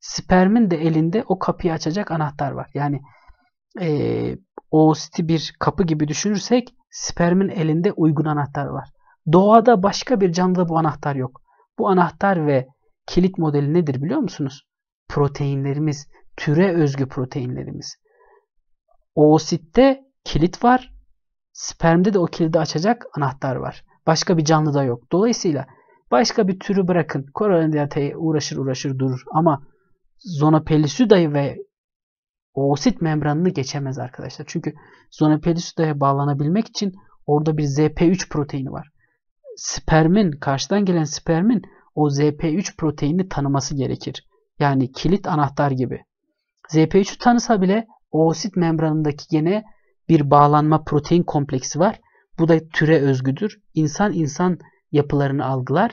spermin de elinde o kapıyı açacak anahtar var. Yani e, oositi bir kapı gibi düşünürsek spermin elinde uygun anahtar var. Doğada başka bir canlıda bu anahtar yok. Bu anahtar ve kilit modeli nedir biliyor musunuz? Proteinlerimiz, türe özgü proteinlerimiz. Oositte kilit var. Spermde de o kilidi açacak anahtar var. Başka bir canlıda yok. Dolayısıyla başka bir türü bırakın. Koronadiyateye uğraşır uğraşır durur. Ama zonapellisuda'yı ve oosit membranını geçemez arkadaşlar. Çünkü zonapellisuda'ya bağlanabilmek için orada bir ZP3 proteini var spermin, karşıdan gelen spermin o ZP3 proteinini tanıması gerekir. Yani kilit anahtar gibi. ZP3'ü tanısa bile oosit membranındaki gene bir bağlanma protein kompleksi var. Bu da türe özgüdür. İnsan insan yapılarını algılar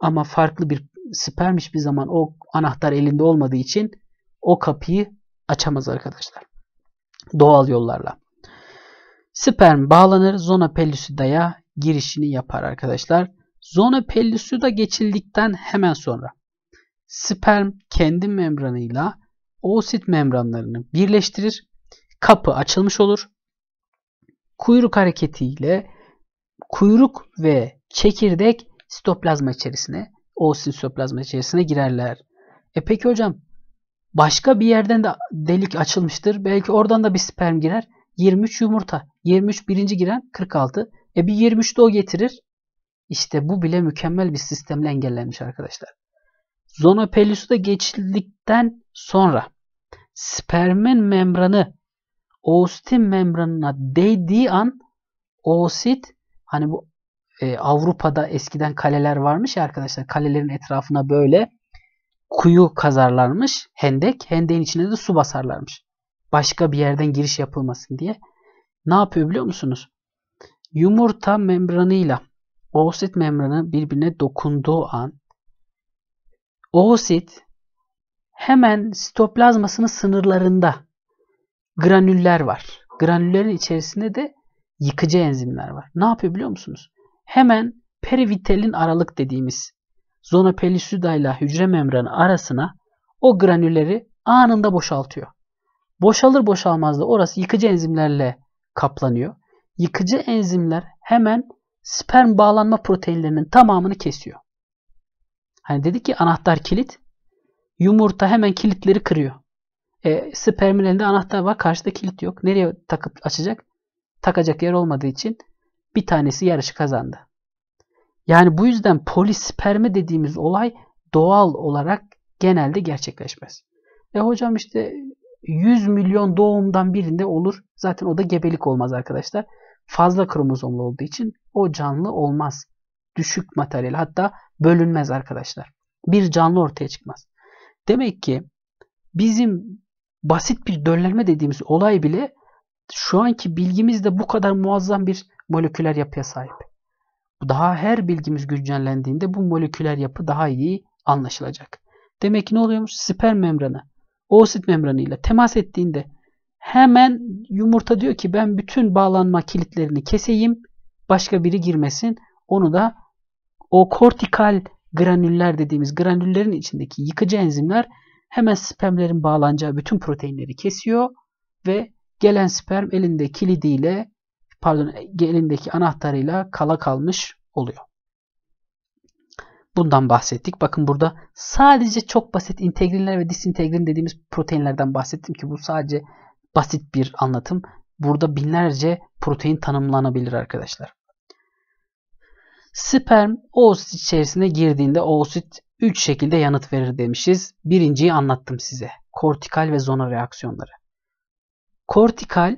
ama farklı bir sperm bir zaman o anahtar elinde olmadığı için o kapıyı açamaz arkadaşlar. Doğal yollarla. Sperm bağlanır zona pellucida'ya girişini yapar arkadaşlar. Zona pellusuda geçildikten hemen sonra sperm kendi membranıyla oosit membranlarını birleştirir. Kapı açılmış olur. Kuyruk hareketiyle kuyruk ve çekirdek sitoplazma içerisine, oosit sitoplazma içerisine girerler. E peki hocam başka bir yerden de delik açılmıştır. Belki oradan da bir sperm girer. 23 yumurta. 23 birinci giren 46. E bir 23'te o getirir. İşte bu bile mükemmel bir sistemle engellenmiş arkadaşlar. Zona pellusuda geçildikten sonra spermin membranı oositin membranına değdiği an oosit hani bu e, Avrupa'da eskiden kaleler varmış ya arkadaşlar kalelerin etrafına böyle kuyu kazarlarmış hendek hendeğin içine de su basarlarmış. Başka bir yerden giriş yapılmasın diye. Ne yapıyor biliyor musunuz? Yumurta membranıyla oosit membranı birbirine dokunduğu an oosit hemen sitoplazmasının sınırlarında granüller var. Granüllerin içerisinde de yıkıcı enzimler var. Ne yapıyor biliyor musunuz? Hemen perivitelin aralık dediğimiz zona pelüsida ile hücre membranı arasına o granülleri anında boşaltıyor. Boşalır boşalmaz da orası yıkıcı enzimlerle kaplanıyor yıkıcı enzimler hemen sperm bağlanma proteinlerinin tamamını kesiyor. Hani dedi ki anahtar kilit. Yumurta hemen kilitleri kırıyor. E, spermin elinde anahtar var. Karşıda kilit yok. Nereye takıp açacak? Takacak yer olmadığı için bir tanesi yarışı kazandı. Yani bu yüzden polispermi dediğimiz olay doğal olarak genelde gerçekleşmez. E hocam işte 100 milyon doğumdan birinde olur. Zaten o da gebelik olmaz arkadaşlar fazla kromozomlu olduğu için o canlı olmaz. Düşük materyal hatta bölünmez arkadaşlar. Bir canlı ortaya çıkmaz. Demek ki bizim basit bir döllenme dediğimiz olay bile şu anki bilgimizde bu kadar muazzam bir moleküler yapıya sahip. Daha her bilgimiz güncellendiğinde bu moleküler yapı daha iyi anlaşılacak. Demek ki ne oluyormuş? Sperm membranı, oosit membranı ile temas ettiğinde Hemen yumurta diyor ki ben bütün bağlanma kilitlerini keseyim. Başka biri girmesin. Onu da o kortikal granüller dediğimiz granüllerin içindeki yıkıcı enzimler hemen spermlerin bağlanacağı bütün proteinleri kesiyor ve gelen sperm elinde kilidiyle pardon elindeki anahtarıyla kala kalmış oluyor. Bundan bahsettik. Bakın burada sadece çok basit integrinler ve disintegrin dediğimiz proteinlerden bahsettim ki bu sadece basit bir anlatım. Burada binlerce protein tanımlanabilir arkadaşlar. Sperm oosit içerisine girdiğinde oosit 3 şekilde yanıt verir demişiz. Birinciyi anlattım size. Kortikal ve zona reaksiyonları. Kortikal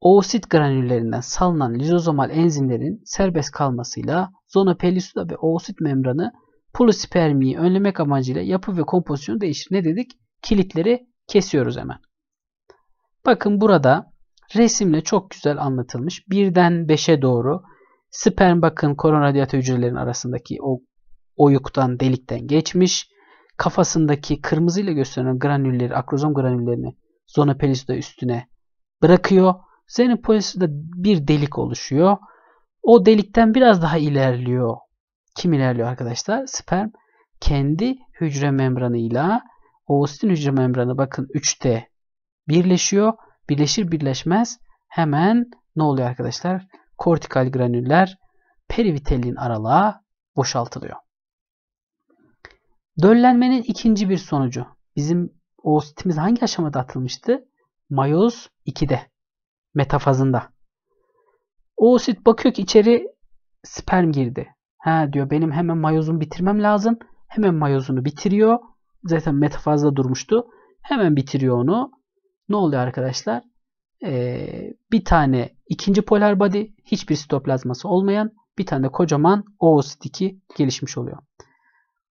oosit granüllerinden salınan lizozomal enzimlerin serbest kalmasıyla zona pellusuda ve oosit membranı polispermiyi önlemek amacıyla yapı ve kompozisyonu değişir. Ne dedik? Kilitleri kesiyoruz hemen. Bakın burada resimle çok güzel anlatılmış. birden 5'e doğru sperm bakın koronadyata hücrelerin arasındaki o oyuktan, delikten geçmiş. Kafasındaki kırmızıyla gösteren granülleri, akrozom granüllerini zona pelista üstüne bırakıyor. Xenopolis'de bir delik oluşuyor. O delikten biraz daha ilerliyor. Kim ilerliyor arkadaşlar? Sperm kendi hücre membranıyla ovosit hücre membranı bakın 3'te birleşiyor. Birleşir birleşmez hemen ne oluyor arkadaşlar? Kortikal granüller perivitelin aralığa boşaltılıyor. Döllenmenin ikinci bir sonucu. Bizim oositimiz hangi aşamada atılmıştı? Mayoz 2'de. Metafazında. Oosit bakıyor ki içeri sperm girdi. Ha diyor benim hemen mayozumu bitirmem lazım. Hemen mayozunu bitiriyor. Zaten metafazda durmuştu. Hemen bitiriyor onu ne oluyor arkadaşlar? Ee, bir tane ikinci polar body hiçbir sitoplazması olmayan bir tane de kocaman oosit2 gelişmiş oluyor.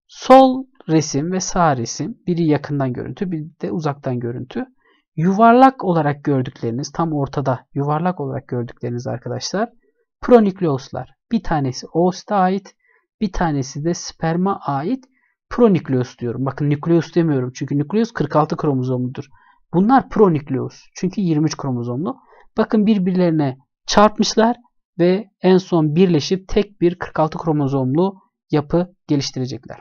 Sol resim ve sağ resim biri yakından görüntü bir de uzaktan görüntü. Yuvarlak olarak gördükleriniz tam ortada yuvarlak olarak gördükleriniz arkadaşlar pronükleoslar. Bir tanesi oosta ait bir tanesi de sperma ait pronükleus diyorum. Bakın nükleus demiyorum çünkü nükleus 46 kromozomludur. Bunlar pronükleus. Çünkü 23 kromozomlu. Bakın birbirlerine çarpmışlar ve en son birleşip tek bir 46 kromozomlu yapı geliştirecekler.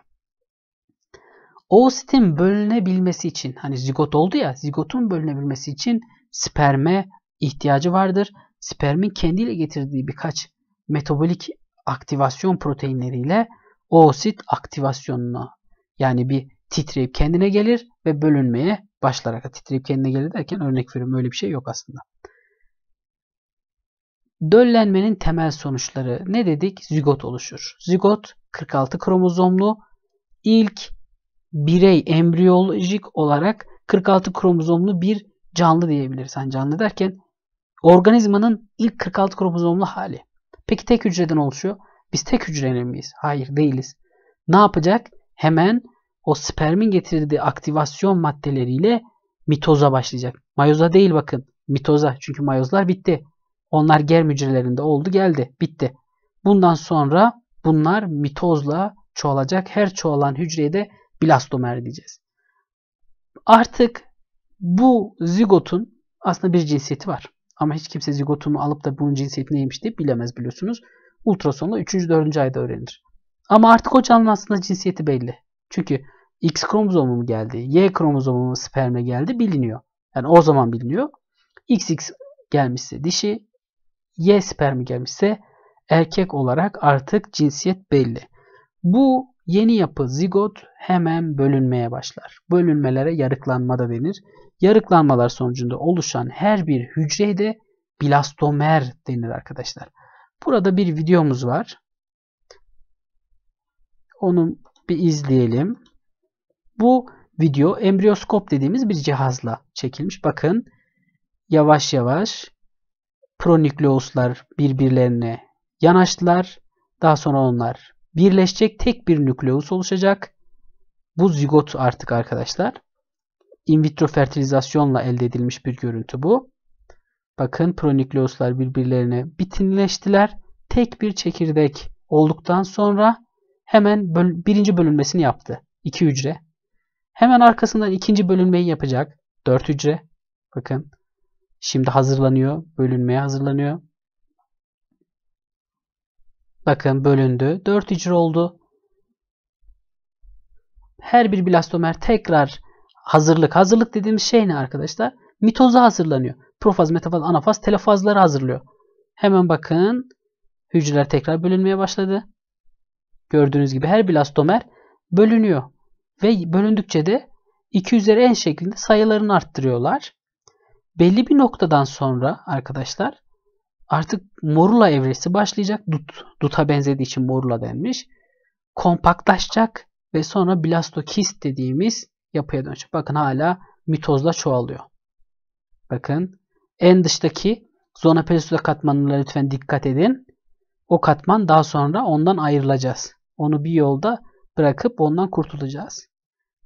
Oositin bölünebilmesi için hani zigot oldu ya zigotun bölünebilmesi için sperme ihtiyacı vardır. Spermin kendiyle getirdiği birkaç metabolik aktivasyon proteinleriyle oosit aktivasyonuna yani bir titreyip kendine gelir ve bölünmeye başlarak titreyip kendine gelir derken örnek veriyorum öyle bir şey yok aslında. Döllenmenin temel sonuçları ne dedik? Zigot oluşur. Zigot 46 kromozomlu ilk birey embriyolojik olarak 46 kromozomlu bir canlı diyebiliriz. Yani canlı derken organizmanın ilk 46 kromozomlu hali. Peki tek hücreden oluşuyor. Biz tek hücreli miyiz? Hayır değiliz. Ne yapacak? Hemen o spermin getirdiği aktivasyon maddeleriyle mitoza başlayacak. Mayoza değil bakın. Mitoza. Çünkü mayozlar bitti. Onlar germ hücrelerinde oldu geldi. Bitti. Bundan sonra bunlar mitozla çoğalacak. Her çoğalan hücreye de blastomer diyeceğiz. Artık bu zigotun aslında bir cinsiyeti var. Ama hiç kimse zigotumu alıp da bunun cinsiyeti neymiş diye bilemez biliyorsunuz. Ultrasonla 3. 4. ayda öğrenir. Ama artık o canlı aslında cinsiyeti belli. Çünkü X kromozomu mu geldi, Y kromozomu mu sperme geldi biliniyor. Yani o zaman biliniyor. XX gelmişse dişi, Y spermi gelmişse erkek olarak artık cinsiyet belli. Bu yeni yapı zigot hemen bölünmeye başlar. Bölünmelere yarıklanma da denir. Yarıklanmalar sonucunda oluşan her bir hücreye de blastomer denir arkadaşlar. Burada bir videomuz var. Onun bir izleyelim. Bu video embriyoskop dediğimiz bir cihazla çekilmiş. Bakın yavaş yavaş pronükleuslar birbirlerine yanaştılar. Daha sonra onlar birleşecek. Tek bir nükleus oluşacak. Bu zigot artık arkadaşlar. In vitro fertilizasyonla elde edilmiş bir görüntü bu. Bakın pronükleuslar birbirlerine bitinleştiler. Tek bir çekirdek olduktan sonra Hemen böl birinci bölünmesini yaptı. 2 hücre. Hemen arkasından ikinci bölünmeyi yapacak. 4 hücre. Bakın. Şimdi hazırlanıyor. Bölünmeye hazırlanıyor. Bakın bölündü. 4 hücre oldu. Her bir blastomer tekrar hazırlık. Hazırlık dediğimiz şey ne arkadaşlar? Mitoza hazırlanıyor. Profaz, metafaz, anafaz, telofazları hazırlıyor. Hemen bakın hücreler tekrar bölünmeye başladı. Gördüğünüz gibi her blastomer bölünüyor. Ve bölündükçe de 2 üzeri en şeklinde sayılarını arttırıyorlar. Belli bir noktadan sonra arkadaşlar artık morula evresi başlayacak. Dut, duta benzediği için morula denmiş. Kompaktlaşacak ve sonra blastokist dediğimiz yapıya dönüşecek. Bakın hala mitozla çoğalıyor. Bakın en dıştaki zona perisula katmanına lütfen dikkat edin. O katman daha sonra ondan ayrılacağız. Onu bir yolda bırakıp ondan kurtulacağız.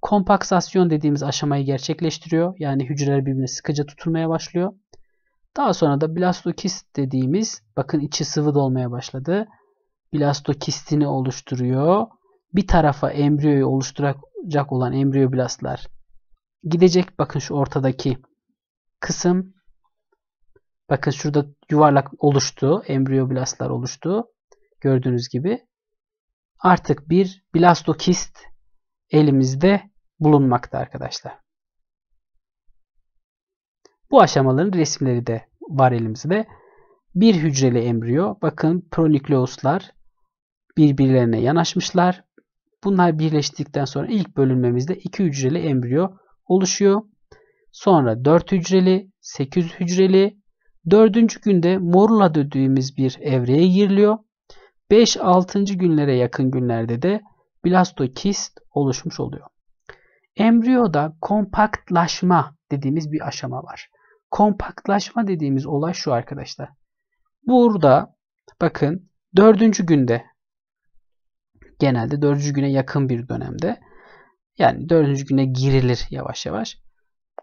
Kompaksasyon dediğimiz aşamayı gerçekleştiriyor. Yani hücreler birbirine sıkıca tutunmaya başlıyor. Daha sonra da blastokist dediğimiz bakın içi sıvı dolmaya başladı. Blastokistini oluşturuyor. Bir tarafa embriyoyu oluşturacak olan embriyoblastlar gidecek. Bakın şu ortadaki kısım. Bakın şurada yuvarlak oluştu. Embriyoblastlar oluştu. Gördüğünüz gibi artık bir blastokist elimizde bulunmakta arkadaşlar. Bu aşamaların resimleri de var elimizde. Bir hücreli embriyo. Bakın pronikleoslar birbirlerine yanaşmışlar. Bunlar birleştikten sonra ilk bölünmemizde iki hücreli embriyo oluşuyor. Sonra 4 hücreli, 8 hücreli, 4. günde morula dediğimiz bir evreye giriliyor. 5-6. günlere yakın günlerde de blastokist oluşmuş oluyor. Embriyoda kompaktlaşma dediğimiz bir aşama var. Kompaktlaşma dediğimiz olay şu arkadaşlar. Burada bakın 4. günde genelde 4. güne yakın bir dönemde yani 4. güne girilir yavaş yavaş.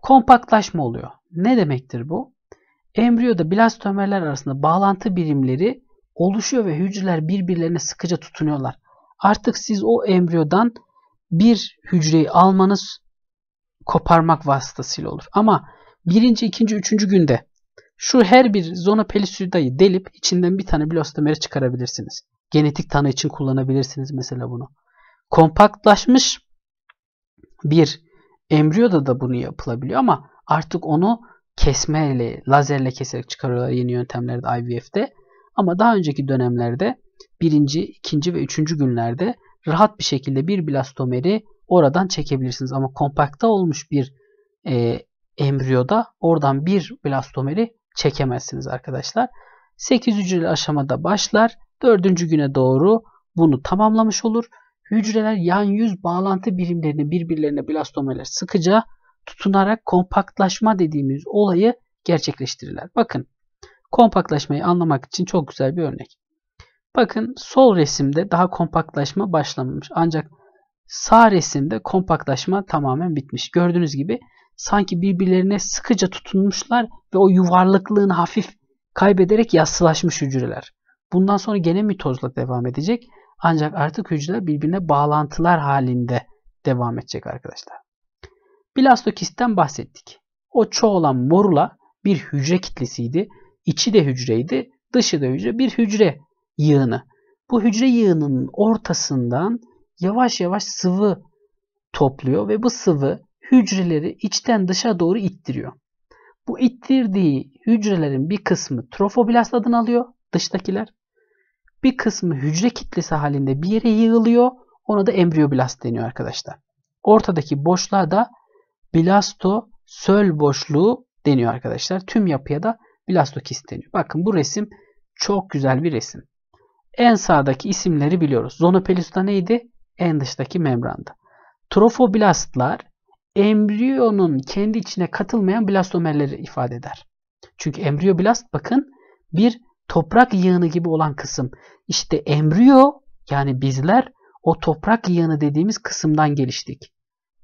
Kompaktlaşma oluyor. Ne demektir bu? Embriyoda blastomerler arasında bağlantı birimleri oluşuyor ve hücreler birbirlerine sıkıca tutunuyorlar. Artık siz o embriyodan bir hücreyi almanız koparmak vasıtasıyla olur. Ama birinci, ikinci, üçüncü günde şu her bir zona pelisüdayı delip içinden bir tane blastomeri çıkarabilirsiniz. Genetik tanı için kullanabilirsiniz mesela bunu. Kompaktlaşmış bir embriyoda da bunu yapılabiliyor ama artık onu kesmeyle, lazerle keserek çıkarıyorlar yeni yöntemlerde IVF'de. Ama daha önceki dönemlerde birinci, ikinci ve üçüncü günlerde rahat bir şekilde bir blastomeri oradan çekebilirsiniz. Ama kompakta olmuş bir e, embriyoda oradan bir blastomeri çekemezsiniz arkadaşlar. 8 hücreli aşamada başlar. 4. güne doğru bunu tamamlamış olur. Hücreler yan yüz bağlantı birimlerini birbirlerine blastomerler sıkıca tutunarak kompaktlaşma dediğimiz olayı gerçekleştirirler. Bakın Kompaktlaşmayı anlamak için çok güzel bir örnek. Bakın sol resimde daha kompaktlaşma başlamamış. Ancak sağ resimde kompaktlaşma tamamen bitmiş. Gördüğünüz gibi sanki birbirlerine sıkıca tutunmuşlar ve o yuvarlıklığını hafif kaybederek yassılaşmış hücreler. Bundan sonra gene mitozla devam edecek. Ancak artık hücreler birbirine bağlantılar halinde devam edecek arkadaşlar. Blastokistten bahsettik. O çoğalan morula bir hücre kitlesiydi içi de hücreydi, dışı da hücre. Bir hücre yığını. Bu hücre yığınının ortasından yavaş yavaş sıvı topluyor ve bu sıvı hücreleri içten dışa doğru ittiriyor. Bu ittirdiği hücrelerin bir kısmı trofoblast adını alıyor dıştakiler. Bir kısmı hücre kitlesi halinde bir yere yığılıyor. Ona da embriyoblast deniyor arkadaşlar. Ortadaki boşluğa da blastosöl boşluğu deniyor arkadaşlar. Tüm yapıya da blastokist deniyor. Bakın bu resim çok güzel bir resim. En sağdaki isimleri biliyoruz. Zonopelüs'te neydi? En dıştaki membrandı. Trofoblastlar embriyonun kendi içine katılmayan blastomerleri ifade eder. Çünkü embriyoblast bakın bir toprak yığını gibi olan kısım. İşte embriyo yani bizler o toprak yığını dediğimiz kısımdan geliştik.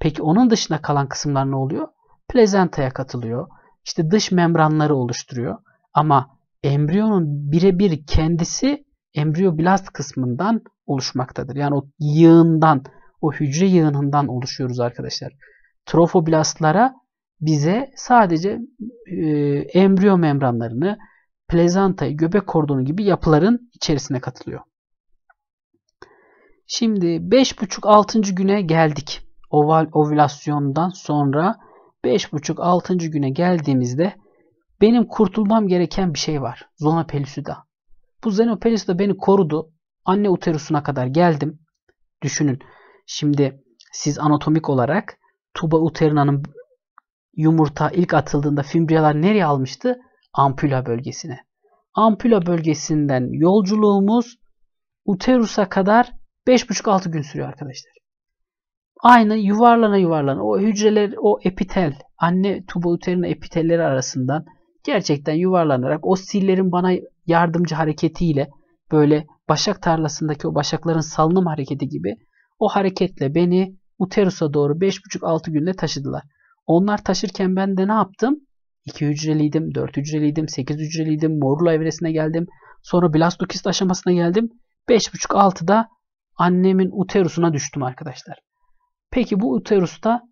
Peki onun dışına kalan kısımlar ne oluyor? Plezentaya katılıyor işte dış membranları oluşturuyor. Ama embriyonun birebir kendisi embriyoblast kısmından oluşmaktadır. Yani o yığından, o hücre yığınından oluşuyoruz arkadaşlar. Trofoblastlara bize sadece e, embriyo membranlarını, plezantayı, göbek kordonu gibi yapıların içerisine katılıyor. Şimdi 5,5-6. güne geldik. Oval, ovülasyondan sonra 5,5 6. güne geldiğimizde benim kurtulmam gereken bir şey var. Zona pelüsüda. Bu zona pelüsüda beni korudu. Anne uterusuna kadar geldim. Düşünün. Şimdi siz anatomik olarak tuba uterinanın yumurta ilk atıldığında fimbriyalar nereye almıştı? Ampula bölgesine. Ampula bölgesinden yolculuğumuz uterusa kadar 5,5-6 gün sürüyor arkadaşlar aynı yuvarlana yuvarlana o hücreler o epitel anne tuba uterin epitelleri arasından gerçekten yuvarlanarak o sillerin bana yardımcı hareketiyle böyle başak tarlasındaki o başakların salınım hareketi gibi o hareketle beni uterusa doğru 5,5-6 günde taşıdılar. Onlar taşırken ben de ne yaptım? 2 hücreliydim, 4 hücreliydim, 8 hücreliydim, morula evresine geldim. Sonra blastokist aşamasına geldim. 5,5-6'da annemin uterusuna düştüm arkadaşlar. Peki bu uterusta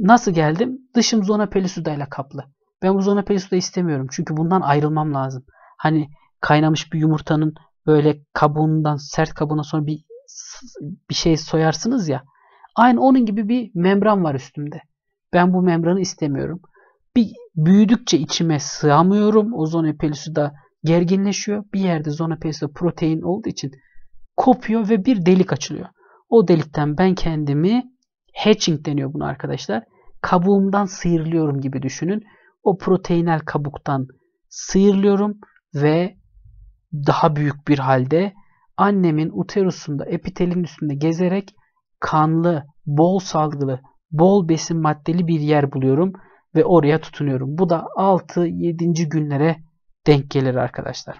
nasıl geldim? Dışım zona pelisuda ile kaplı. Ben bu zona pelisuda istemiyorum. Çünkü bundan ayrılmam lazım. Hani kaynamış bir yumurtanın böyle kabuğundan sert kabuğuna sonra bir bir şey soyarsınız ya. Aynı onun gibi bir membran var üstümde. Ben bu membranı istemiyorum. Bir büyüdükçe içime sığamıyorum. O zona pelisuda gerginleşiyor. Bir yerde zona pelisuda protein olduğu için kopuyor ve bir delik açılıyor. O delikten ben kendimi Hatching deniyor bunu arkadaşlar. Kabuğumdan sıyrılıyorum gibi düşünün. O proteinel kabuktan sıyrılıyorum ve daha büyük bir halde annemin uterusunda epitelin üstünde gezerek kanlı, bol salgılı, bol besin maddeli bir yer buluyorum ve oraya tutunuyorum. Bu da 6-7. günlere denk gelir arkadaşlar.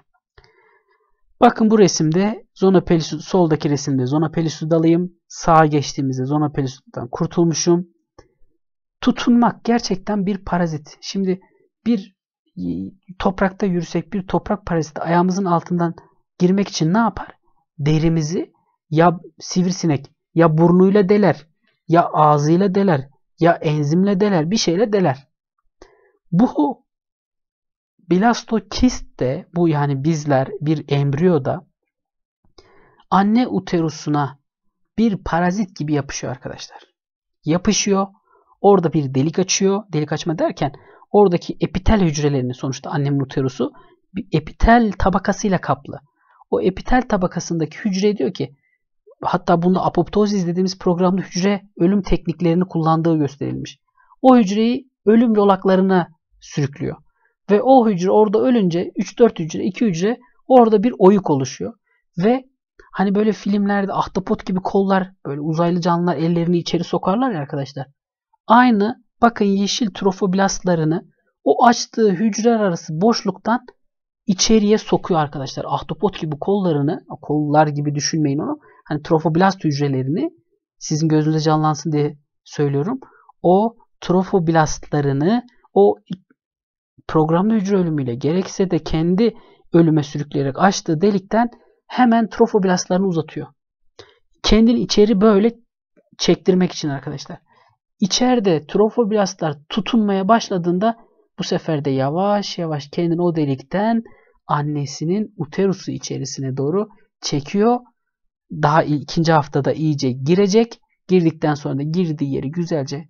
Bakın bu resimde zona pelisüd soldaki resimde zona pelisudalıyım. Sağa geçtiğimizde zona pelisuddan kurtulmuşum. Tutunmak gerçekten bir parazit. Şimdi bir toprakta yürüsek bir toprak paraziti ayağımızın altından girmek için ne yapar? Derimizi ya sivrisinek ya burnuyla deler ya ağzıyla deler ya enzimle deler bir şeyle deler. Bu Blastokist de bu yani bizler bir embriyoda anne uterusuna bir parazit gibi yapışıyor arkadaşlar. Yapışıyor. Orada bir delik açıyor. Delik açma derken oradaki epitel hücrelerini sonuçta annemin uterusu bir epitel tabakasıyla kaplı. O epitel tabakasındaki hücre diyor ki hatta bunda apoptoz izlediğimiz programda hücre ölüm tekniklerini kullandığı gösterilmiş. O hücreyi ölüm yolaklarına sürüklüyor. Ve o hücre orada ölünce 3-4 hücre 2 hücre orada bir oyuk oluşuyor. Ve hani böyle filmlerde ahtapot gibi kollar böyle uzaylı canlılar ellerini içeri sokarlar ya arkadaşlar. Aynı bakın yeşil trofoblastlarını o açtığı hücreler arası boşluktan içeriye sokuyor arkadaşlar. Ahtapot gibi kollarını, kollar gibi düşünmeyin onu. Hani trofoblast hücrelerini sizin gözünüzde canlansın diye söylüyorum. O trofoblastlarını o programlı hücre ölümüyle gerekse de kendi ölüme sürükleyerek açtığı delikten hemen trofoblastlarını uzatıyor. Kendini içeri böyle çektirmek için arkadaşlar. İçeride trofoblastlar tutunmaya başladığında bu sefer de yavaş yavaş kendini o delikten annesinin uterusu içerisine doğru çekiyor. Daha ikinci haftada iyice girecek. Girdikten sonra da girdiği yeri güzelce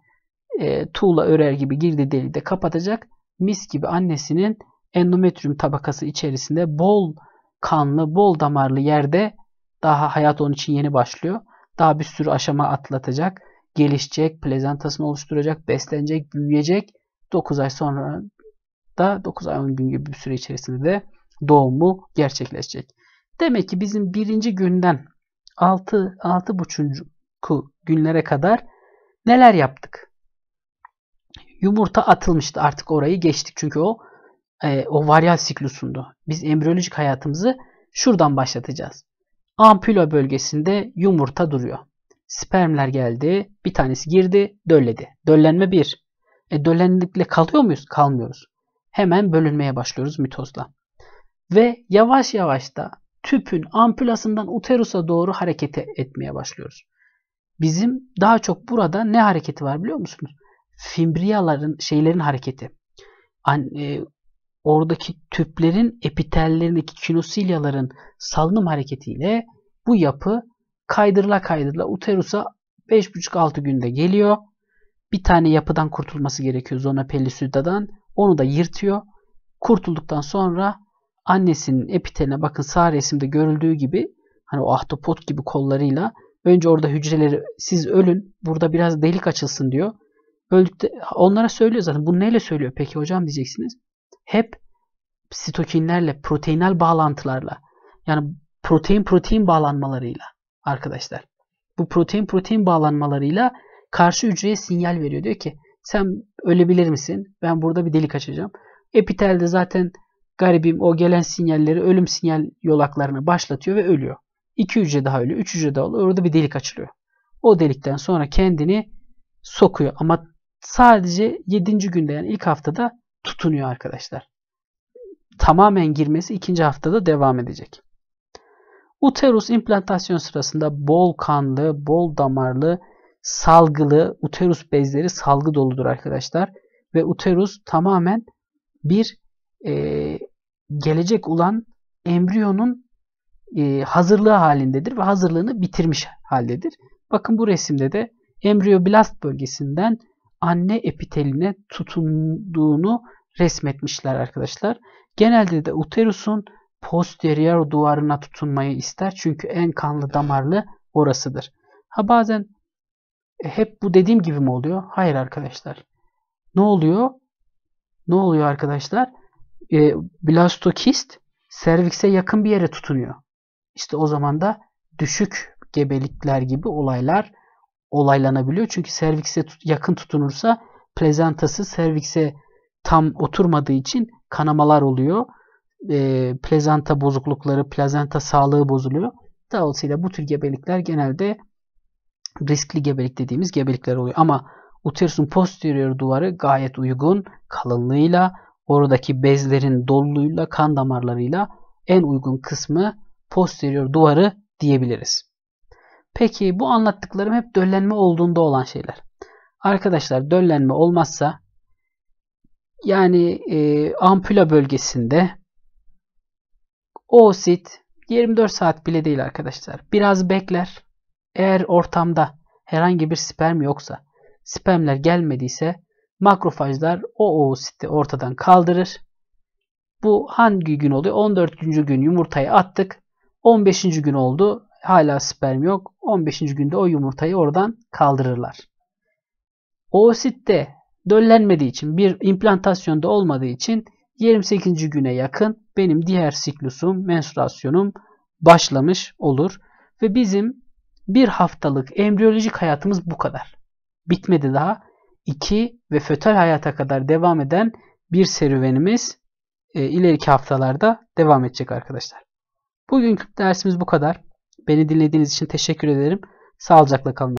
e, tuğla örer gibi girdiği deliği de kapatacak mis gibi annesinin endometrium tabakası içerisinde bol kanlı, bol damarlı yerde daha hayat onun için yeni başlıyor. Daha bir sürü aşama atlatacak, gelişecek, plezentasını oluşturacak, beslenecek, büyüyecek. 9 ay sonra da 9 ay 10 gün gibi bir süre içerisinde de doğumu gerçekleşecek. Demek ki bizim birinci günden 6 buçuk günlere kadar neler yaptık? Yumurta atılmıştı artık orayı geçtik çünkü o e, ovaryal siklusundu. Biz embriyolojik hayatımızı şuradan başlatacağız. Ampula bölgesinde yumurta duruyor. Spermler geldi, bir tanesi girdi, dölledi. Döllenme 1. E, döllendikle kalıyor muyuz? Kalmıyoruz. Hemen bölünmeye başlıyoruz mitozla. Ve yavaş yavaş da tüpün ampulasından uterusa doğru harekete etmeye başlıyoruz. Bizim daha çok burada ne hareketi var biliyor musunuz? fimbriyaların şeylerin hareketi. An, e, oradaki tüplerin epitellerindeki kinosilyaların salınım hareketiyle bu yapı kaydırla kaydırla uterusa 5,5-6 günde geliyor. Bir tane yapıdan kurtulması gerekiyor zona pellusidadan. Onu da yırtıyor. Kurtulduktan sonra annesinin epiteline bakın sağ resimde görüldüğü gibi hani o ahtapot gibi kollarıyla önce orada hücreleri siz ölün burada biraz delik açılsın diyor. Öldükte onlara söylüyor zaten. Bu neyle söylüyor peki hocam diyeceksiniz. Hep sitokinlerle, proteinal bağlantılarla yani protein protein bağlanmalarıyla arkadaşlar. Bu protein protein bağlanmalarıyla karşı hücreye sinyal veriyor. Diyor ki sen ölebilir misin? Ben burada bir delik açacağım. Epitelde zaten garibim o gelen sinyalleri ölüm sinyal yolaklarını başlatıyor ve ölüyor. İki hücre daha ölüyor. Üç hücre daha ölüyor. Orada bir delik açılıyor. O delikten sonra kendini sokuyor. Ama sadece 7. günde yani ilk haftada tutunuyor arkadaşlar. Tamamen girmesi ikinci haftada devam edecek. Uterus implantasyon sırasında bol kanlı, bol damarlı, salgılı uterus bezleri salgı doludur arkadaşlar. Ve uterus tamamen bir e, gelecek olan embriyonun e, hazırlığı halindedir ve hazırlığını bitirmiş haldedir. Bakın bu resimde de embriyoblast bölgesinden anne epiteline tutunduğunu resmetmişler arkadaşlar. Genelde de uterusun posterior duvarına tutunmayı ister. Çünkü en kanlı damarlı orasıdır. Ha bazen hep bu dediğim gibi mi oluyor? Hayır arkadaşlar. Ne oluyor? Ne oluyor arkadaşlar? E, blastokist servikse yakın bir yere tutunuyor. İşte o zaman da düşük gebelikler gibi olaylar olaylanabiliyor. Çünkü servikse yakın tutunursa plezantası servikse tam oturmadığı için kanamalar oluyor. E, ee, plezanta bozuklukları, plezanta sağlığı bozuluyor. Dolayısıyla bu tür gebelikler genelde riskli gebelik dediğimiz gebelikler oluyor. Ama uterusun posterior duvarı gayet uygun kalınlığıyla, oradaki bezlerin doluluğuyla, kan damarlarıyla en uygun kısmı posterior duvarı diyebiliriz. Peki bu anlattıklarım hep döllenme olduğunda olan şeyler. Arkadaşlar döllenme olmazsa yani e, ampula bölgesinde oosit 24 saat bile değil arkadaşlar. Biraz bekler. Eğer ortamda herhangi bir sperm yoksa, spermler gelmediyse makrofajlar o oositi ortadan kaldırır. Bu hangi gün oluyor? 14. gün yumurtayı attık. 15. gün oldu hala sperm yok. 15. günde o yumurtayı oradan kaldırırlar. Oositte döllenmediği için bir implantasyonda olmadığı için 28. güne yakın benim diğer siklusum, menstruasyonum başlamış olur. Ve bizim bir haftalık embriyolojik hayatımız bu kadar. Bitmedi daha. 2 ve fötal hayata kadar devam eden bir serüvenimiz e, ileriki haftalarda devam edecek arkadaşlar. Bugünkü dersimiz bu kadar. Beni dinlediğiniz için teşekkür ederim. Sağlıcakla kalın.